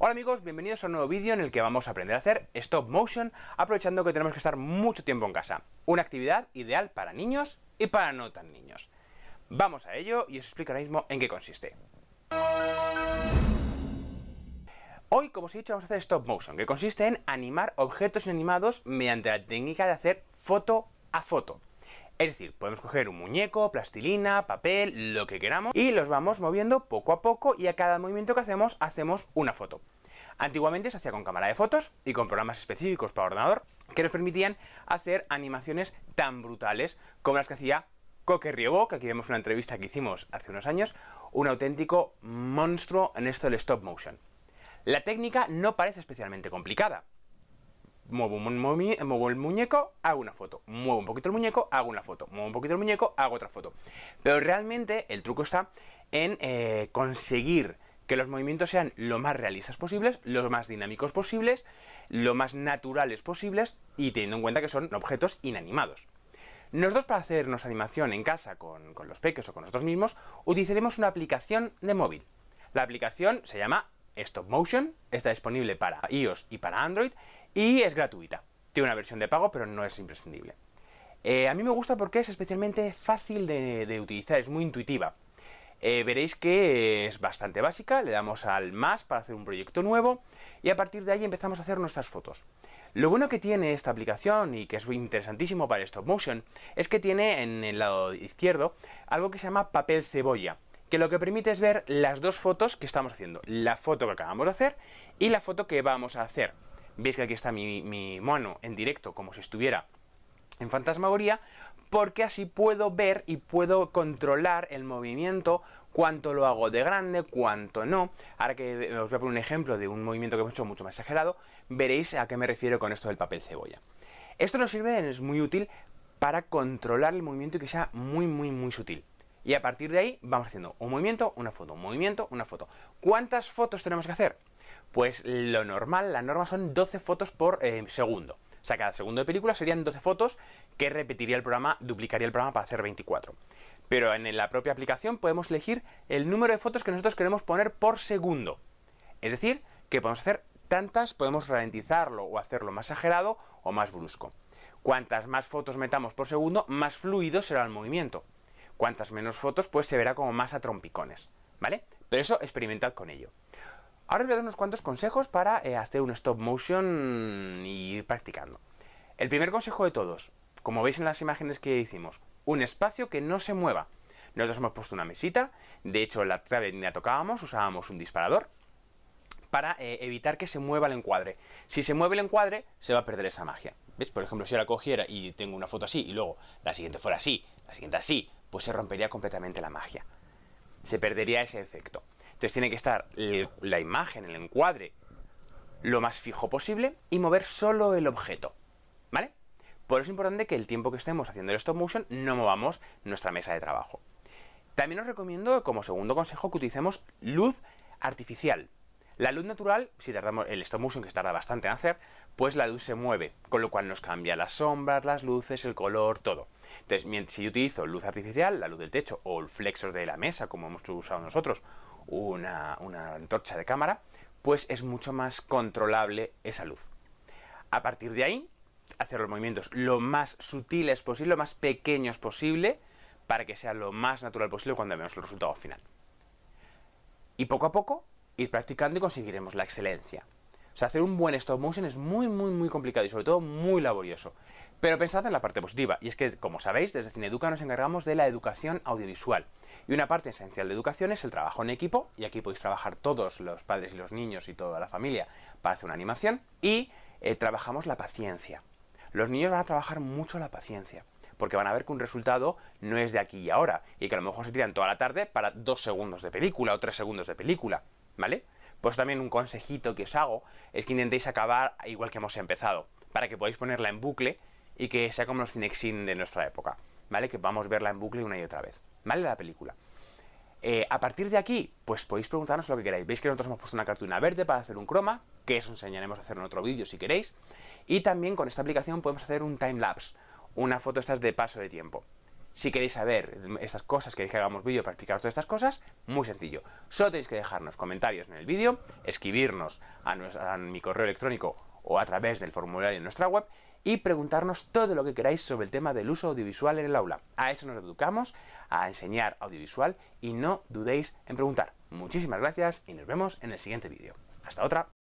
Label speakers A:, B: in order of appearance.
A: Hola amigos, bienvenidos a un nuevo vídeo en el que vamos a aprender a hacer stop motion aprovechando que tenemos que estar mucho tiempo en casa. Una actividad ideal para niños y para no tan niños. Vamos a ello y os explico ahora mismo en qué consiste. Hoy, como os he dicho, vamos a hacer stop motion, que consiste en animar objetos inanimados mediante la técnica de hacer foto a foto. Es decir, podemos coger un muñeco, plastilina, papel, lo que queramos y los vamos moviendo poco a poco y a cada movimiento que hacemos hacemos una foto. Antiguamente se hacía con cámara de fotos y con programas específicos para ordenador que nos permitían hacer animaciones tan brutales como las que hacía Coque Riego, que aquí vemos una entrevista que hicimos hace unos años, un auténtico monstruo en esto del stop motion. La técnica no parece especialmente complicada. Muevo, el muñeco, hago una foto. Muevo un poquito el muñeco, hago una foto. Muevo un poquito el muñeco, hago otra foto. Pero realmente el truco está en eh, conseguir que los movimientos sean lo más realistas posibles, lo más dinámicos posibles, lo más naturales posibles y teniendo en cuenta que son objetos inanimados. Nosotros para hacernos animación en casa con, los peques o con nosotros mismos utilizaremos una aplicación de móvil. La aplicación se llama Stop Motion, está disponible para iOS y para Android y es gratuita. Tiene una versión de pago pero no es imprescindible. Eh, a mí me gusta porque es especialmente fácil de, de utilizar, es muy intuitiva. Eh, veréis que es bastante básica, le damos al más para hacer un proyecto nuevo y a partir de ahí empezamos a hacer nuestras fotos. Lo bueno que tiene esta aplicación y que es interesantísimo para stop motion es que tiene en el lado izquierdo algo que se llama papel cebolla que lo que permite es ver las dos fotos que estamos haciendo, la foto que acabamos de hacer y la foto que vamos a hacer. Veis que aquí está mi, mano en directo como si estuviera en fantasmagoría, porque así puedo ver y puedo controlar el movimiento, cuánto lo hago de grande, cuánto no. Ahora que os voy a poner un ejemplo de un movimiento que hemos hecho mucho más exagerado, veréis a qué me refiero con esto del papel cebolla. Esto nos sirve, es muy útil para controlar el movimiento y que sea muy, muy, muy sutil. Y a partir de ahí vamos haciendo un movimiento, una foto, un movimiento, una foto. ¿Cuántas fotos tenemos que hacer? Pues lo normal, la norma son 12 fotos por eh, segundo. O sea, cada segundo de película serían 12 fotos que repetiría el programa, duplicaría el programa para hacer 24. Pero en la propia aplicación podemos elegir el número de fotos que nosotros queremos poner por segundo. Es decir, que podemos hacer tantas, podemos ralentizarlo o hacerlo más exagerado o más brusco. Cuantas más fotos metamos por segundo, más fluido será el movimiento. Cuantas menos fotos, pues se verá como más a trompicones. ¿Vale? Pero eso experimentad con ello. Ahora os voy a dar unos cuantos consejos para eh, hacer un stop motion y ir practicando. El primer consejo de todos, como veis en las imágenes que hicimos, un espacio que no se mueva. Nosotros hemos puesto una mesita, de hecho la clave la tocábamos, usábamos un disparador, para eh, evitar que se mueva el encuadre. Si se mueve el encuadre, se va a perder esa magia. ¿Ves? Por ejemplo, si ahora la cogiera y tengo una foto así, y luego la siguiente fuera así, la siguiente así, pues se rompería completamente la magia. Se perdería ese efecto. Entonces tiene que estar la imagen, el encuadre, lo más fijo posible y mover solo el objeto. ¿Vale? Por eso es importante que el tiempo que estemos haciendo el stop motion no movamos nuestra mesa de trabajo. También os recomiendo como segundo consejo que utilicemos luz artificial. La luz natural, si tardamos el stop motion que tarda bastante en hacer, pues la luz se mueve, con lo cual nos cambia las sombras, las luces, el color, todo. Entonces, si yo utilizo luz artificial, la luz del techo o el flexor de la mesa, como hemos usado nosotros, una, antorcha de cámara, pues es mucho más controlable esa luz. A partir de ahí, hacer los movimientos lo más sutiles posible, lo más pequeños posible, para que sea lo más natural posible cuando vemos el resultado final. Y poco a poco, ir practicando y conseguiremos la excelencia sea, hacer un buen stop motion es muy, muy, muy complicado y sobre todo muy laborioso. Pero pensad en la parte positiva, y es que, como sabéis, desde Cineeduca nos encargamos de la educación audiovisual. Y una parte esencial de educación es el trabajo en equipo, y aquí podéis trabajar todos los padres y los niños y toda la familia para hacer una animación, y eh, trabajamos la paciencia. Los niños van a trabajar mucho la paciencia, porque van a ver que un resultado no es de aquí y ahora, y que a lo mejor se tiran toda la tarde para dos segundos de película o tres segundos de película, ¿vale? Pues también un consejito que os hago es que intentéis acabar igual que hemos empezado, para que podáis ponerla en bucle y que sea como los Cinexin de nuestra época, ¿vale? Que vamos a verla en bucle una y otra vez, ¿vale? La película. Eh, a partir de aquí, pues podéis preguntarnos lo que queráis. Veis que nosotros hemos puesto una cartulina verde para hacer un croma, que eso enseñaremos a hacer en otro vídeo si queréis. Y también con esta aplicación podemos hacer un time lapse, una foto estas de paso de tiempo. Si queréis saber estas cosas, queréis que hagamos vídeo para explicaros todas estas cosas, muy sencillo. Solo tenéis que dejarnos comentarios en el vídeo, escribirnos a, mi correo electrónico o a través del formulario en nuestra web y preguntarnos todo lo que queráis sobre el tema del uso audiovisual en el aula. A eso nos educamos, a enseñar audiovisual y no dudéis en preguntar. Muchísimas gracias y nos vemos en el siguiente vídeo. Hasta otra.